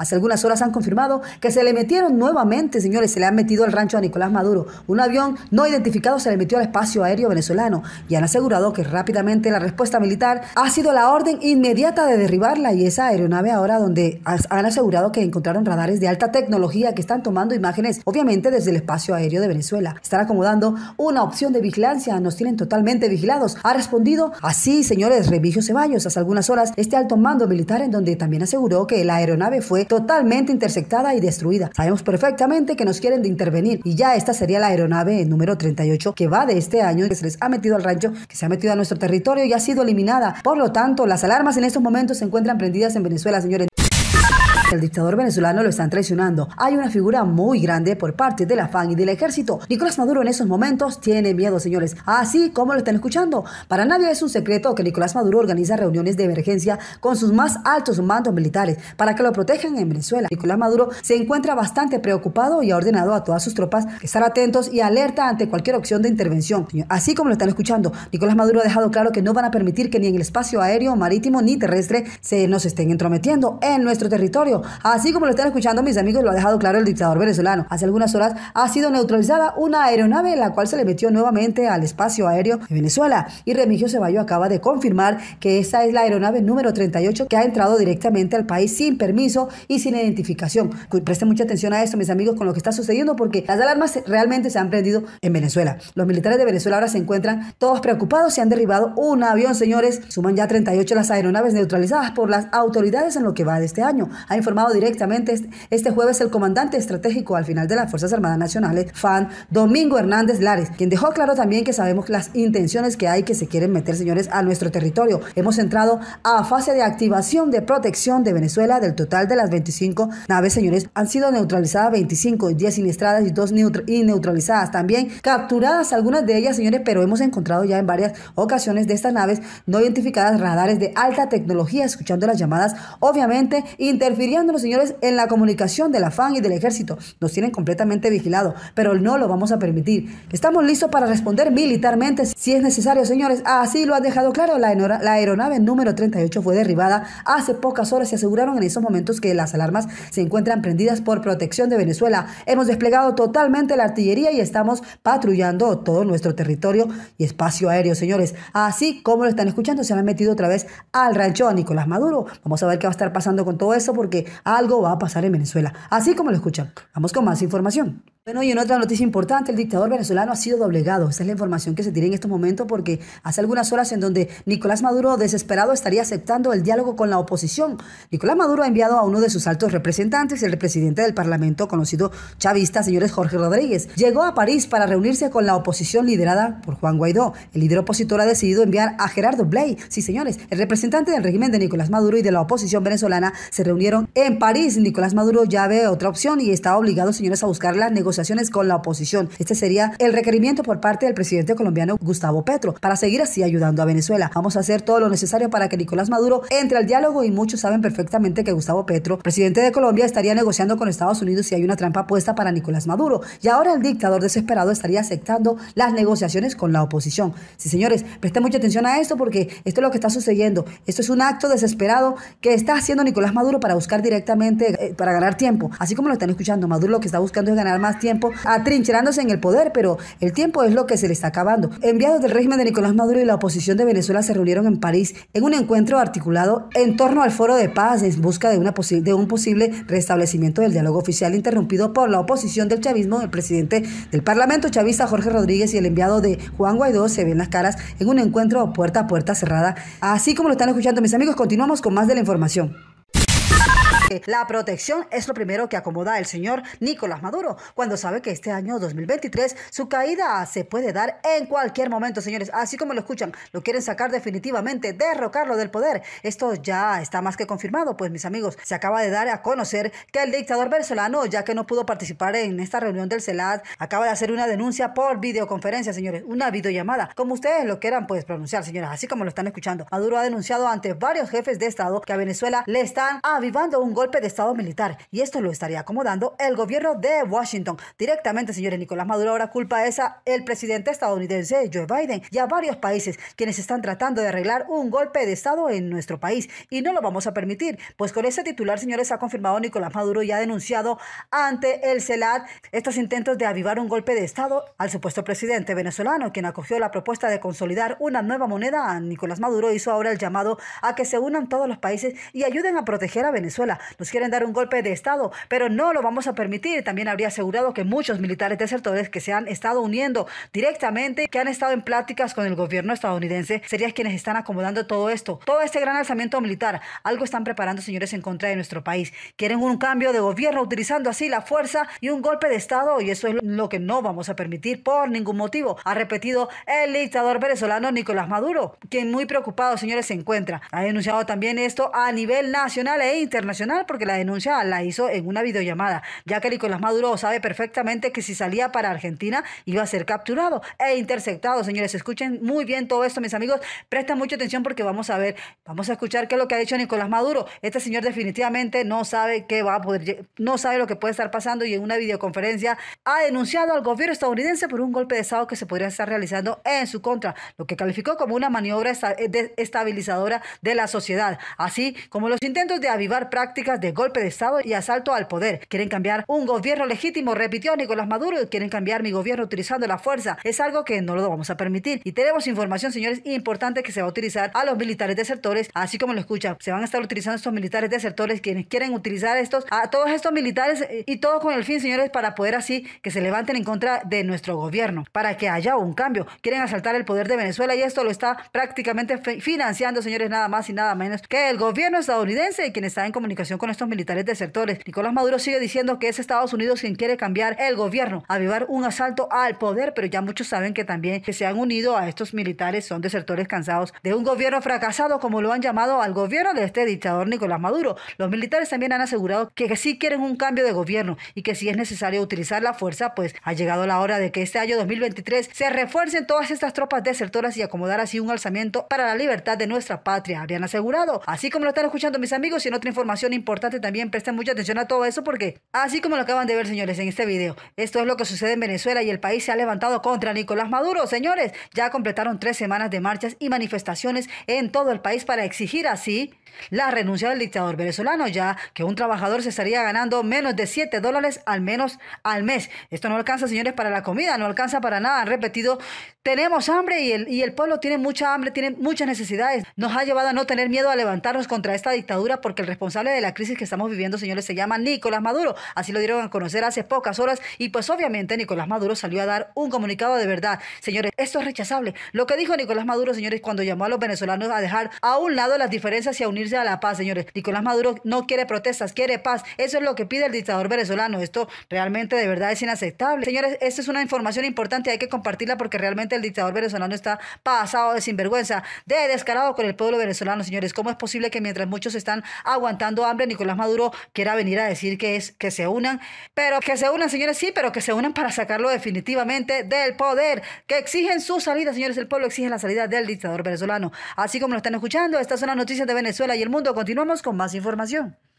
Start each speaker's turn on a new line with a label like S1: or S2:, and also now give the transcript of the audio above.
S1: Hace algunas horas han confirmado que se le metieron nuevamente, señores, se le han metido al rancho a Nicolás Maduro. Un avión no identificado se le metió al espacio aéreo venezolano y han asegurado que rápidamente la respuesta militar ha sido la orden inmediata de derribarla y esa aeronave ahora donde han asegurado que encontraron radares de alta tecnología que están tomando imágenes, obviamente desde el espacio aéreo de Venezuela. Están acomodando una opción de vigilancia, nos tienen totalmente vigilados. Ha respondido así, señores, Remigio Ceballos, hace algunas horas este alto mando militar en donde también aseguró que la aeronave fue totalmente interceptada y destruida. Sabemos perfectamente que nos quieren de intervenir y ya esta sería la aeronave número 38 que va de este año, que se les ha metido al rancho, que se ha metido a nuestro territorio y ha sido eliminada. Por lo tanto, las alarmas en estos momentos se encuentran prendidas en Venezuela, señores el dictador venezolano lo están traicionando. Hay una figura muy grande por parte de del FAN y del ejército. Nicolás Maduro en esos momentos tiene miedo, señores. Así como lo están escuchando. Para nadie es un secreto que Nicolás Maduro organiza reuniones de emergencia con sus más altos mandos militares para que lo protejan en Venezuela. Nicolás Maduro se encuentra bastante preocupado y ha ordenado a todas sus tropas estar atentos y alerta ante cualquier opción de intervención. Así como lo están escuchando, Nicolás Maduro ha dejado claro que no van a permitir que ni en el espacio aéreo, marítimo ni terrestre se nos estén entrometiendo en nuestro territorio así como lo están escuchando mis amigos, lo ha dejado claro el dictador venezolano. Hace algunas horas ha sido neutralizada una aeronave la cual se le metió nuevamente al espacio aéreo de Venezuela y Remigio Ceballos acaba de confirmar que esa es la aeronave número 38 que ha entrado directamente al país sin permiso y sin identificación. Presten mucha atención a esto, mis amigos, con lo que está sucediendo porque las alarmas realmente se han prendido en Venezuela. Los militares de Venezuela ahora se encuentran todos preocupados, se han derribado un avión, señores. Suman ya 38 las aeronaves neutralizadas por las autoridades en lo que va de este año. hay informado directamente este jueves el comandante estratégico al final de las Fuerzas Armadas Nacionales, FAN, Domingo Hernández Lares, quien dejó claro también que sabemos las intenciones que hay que se quieren meter, señores, a nuestro territorio. Hemos entrado a fase de activación de protección de Venezuela. Del total de las 25 naves, señores, han sido neutralizadas 25, 10 siniestradas y 2 inneutralizadas. neutralizadas. También capturadas algunas de ellas, señores, pero hemos encontrado ya en varias ocasiones de estas naves no identificadas radares de alta tecnología, escuchando las llamadas, obviamente interfiriendo los señores, en la comunicación del afán y del ejército. Nos tienen completamente vigilado, pero no lo vamos a permitir. Estamos listos para responder militarmente si es necesario, señores. Así lo ha dejado claro. La, aeronave número 38 fue derribada hace pocas horas. y aseguraron en esos momentos que las alarmas se encuentran prendidas por protección de Venezuela. Hemos desplegado totalmente la artillería y estamos patrullando todo nuestro territorio y espacio aéreo, señores. Así como lo están escuchando, se han metido otra vez al rancho a Nicolás Maduro. Vamos a ver qué va a estar pasando con todo eso porque algo va a pasar en Venezuela. Así como lo escuchan. Vamos con más información. Bueno, y en otra noticia importante, el dictador venezolano ha sido doblegado. Esa es la información que se tiene en estos momentos porque hace algunas horas en donde Nicolás Maduro, desesperado, estaría aceptando el diálogo con la oposición. Nicolás Maduro ha enviado a uno de sus altos representantes, el presidente del Parlamento, conocido chavista, señores Jorge Rodríguez. Llegó a París para reunirse con la oposición liderada por Juan Guaidó. El líder opositor ha decidido enviar a Gerardo Blay. Sí, señores, el representante del régimen de Nicolás Maduro y de la oposición venezolana se reunieron en París. Nicolás Maduro ya ve otra opción y está obligado, señores, a buscar la negociación negociaciones con la oposición. Este sería el requerimiento por parte del presidente colombiano Gustavo Petro para seguir así ayudando a Venezuela. Vamos a hacer todo lo necesario para que Nicolás Maduro entre al diálogo y muchos saben perfectamente que Gustavo Petro, presidente de Colombia, estaría negociando con Estados Unidos si hay una trampa puesta para Nicolás Maduro. Y ahora el dictador desesperado estaría aceptando las negociaciones con la oposición. Sí, señores, presten mucha atención a esto porque esto es lo que está sucediendo. Esto es un acto desesperado que está haciendo Nicolás Maduro para buscar directamente, eh, para ganar tiempo. Así como lo están escuchando, Maduro lo que está buscando es ganar más tiempo atrincherándose en el poder, pero el tiempo es lo que se le está acabando. Enviados del régimen de Nicolás Maduro y la oposición de Venezuela se reunieron en París en un encuentro articulado en torno al foro de paz en busca de, una de un posible restablecimiento del diálogo oficial interrumpido por la oposición del chavismo. El presidente del Parlamento chavista Jorge Rodríguez y el enviado de Juan Guaidó se ven las caras en un encuentro puerta a puerta cerrada. Así como lo están escuchando mis amigos, continuamos con más de la información la protección es lo primero que acomoda el señor Nicolás Maduro, cuando sabe que este año 2023 su caída se puede dar en cualquier momento, señores. Así como lo escuchan, lo quieren sacar definitivamente, derrocarlo del poder. Esto ya está más que confirmado, pues mis amigos, se acaba de dar a conocer que el dictador venezolano, ya que no pudo participar en esta reunión del CELAD, acaba de hacer una denuncia por videoconferencia, señores, una videollamada, como ustedes lo quieran pues pronunciar, señores, así como lo están escuchando. Maduro ha denunciado ante varios jefes de Estado que a Venezuela le están avivando un golpe de Estado militar y esto lo estaría acomodando el gobierno de Washington. Directamente, señores, Nicolás Maduro ahora culpa esa el presidente estadounidense Joe Biden y a varios países quienes están tratando de arreglar un golpe de Estado en nuestro país y no lo vamos a permitir, pues con ese titular, señores, ha confirmado Nicolás Maduro y ha denunciado ante el CELAD... estos intentos de avivar un golpe de Estado al supuesto presidente venezolano, quien acogió la propuesta de consolidar una nueva moneda. ...a Nicolás Maduro hizo ahora el llamado a que se unan todos los países y ayuden a proteger a Venezuela, nos quieren dar un golpe de Estado, pero no lo vamos a permitir. También habría asegurado que muchos militares desertores que se han estado uniendo directamente, que han estado en pláticas con el gobierno estadounidense, serían quienes están acomodando todo esto. Todo este gran alzamiento militar, algo están preparando, señores, en contra de nuestro país. Quieren un cambio de gobierno utilizando así la fuerza y un golpe de Estado, y eso es lo que no vamos a permitir por ningún motivo, ha repetido el dictador venezolano Nicolás Maduro, quien muy preocupado, señores, se encuentra. Ha denunciado también esto a nivel nacional e internacional porque la denuncia la hizo en una videollamada, ya que Nicolás Maduro sabe perfectamente que si salía para Argentina iba a ser capturado e interceptado. Señores, escuchen muy bien todo esto, mis amigos. Presten mucha atención porque vamos a ver, vamos a escuchar qué es lo que ha dicho Nicolás Maduro. Este señor definitivamente no sabe qué va a poder, no sabe lo que puede estar pasando y en una videoconferencia ha denunciado al gobierno estadounidense por un golpe de Estado que se podría estar realizando en su contra, lo que calificó como una maniobra eh, estabilizadora de la sociedad, así como los intentos de avivar prácticas de golpe de Estado y asalto al poder. Quieren cambiar un gobierno legítimo, repitió Nicolás Maduro, quieren cambiar mi gobierno utilizando la fuerza. Es algo que no lo vamos a permitir. Y tenemos información, señores, importante que se va a utilizar a los militares desertores, así como lo escuchan. Se van a estar utilizando estos militares desertores, quienes quieren utilizar estos, a todos estos militares eh, y todo con el fin, señores, para poder así que se levanten en contra de nuestro gobierno, para que haya un cambio. Quieren asaltar el poder de Venezuela y esto lo está prácticamente financiando, señores, nada más y nada menos que el gobierno estadounidense, y quien está en comunicación con estos militares desertores. Nicolás Maduro sigue diciendo que es Estados Unidos quien quiere cambiar el gobierno, avivar un asalto al poder, pero ya muchos saben que también que se han unido a estos militares, son desertores cansados de un gobierno fracasado, como lo han llamado al gobierno de este dictador Nicolás Maduro. Los militares también han asegurado que, sí quieren un cambio de gobierno y que si es necesario utilizar la fuerza, pues ha llegado la hora de que este año 2023 se refuercen todas estas tropas desertoras y acomodar así un alzamiento para la libertad de nuestra patria, habrían asegurado. Así como lo están escuchando mis amigos y en otra información importante también, presten mucha atención a todo eso porque, así como lo acaban de ver, señores, en este video, esto es lo que sucede en Venezuela y el país se ha levantado contra Nicolás Maduro. Señores, ya completaron tres semanas de marchas y manifestaciones en todo el país para exigir así la renuncia del dictador venezolano, ya que un trabajador se estaría ganando menos de 7 dólares al menos al mes. Esto no alcanza, señores, para la comida, no alcanza para nada. Han repetido, tenemos hambre y el, y el pueblo tiene mucha hambre, tiene muchas necesidades. Nos ha llevado a no tener miedo a levantarnos contra esta dictadura porque el responsable de la crisis que estamos viviendo, señores, se llama Nicolás Maduro. Así lo dieron a conocer hace pocas horas y pues obviamente Nicolás Maduro salió a dar un comunicado de verdad. Señores, esto es rechazable. Lo que dijo Nicolás Maduro, señores, cuando llamó a los venezolanos a dejar a un lado las diferencias y a unirse a la paz, señores. Nicolás Maduro no quiere protestas, quiere paz. Eso es lo que pide el dictador venezolano. Esto realmente de verdad es inaceptable. Señores, esta es una información importante, hay que compartirla porque realmente el dictador venezolano está pasado de sinvergüenza, de descarado con el pueblo venezolano, señores. ¿Cómo es posible que mientras muchos están aguantando hambre, Nicolás Maduro quiera venir a decir que es que se unan, pero que se unan, señores, sí, pero que se unan para sacarlo definitivamente del poder, que exigen su salida, señores, el pueblo exige la salida del dictador venezolano. Así como lo están escuchando, estas son las noticias de Venezuela y el mundo. Continuamos con más información.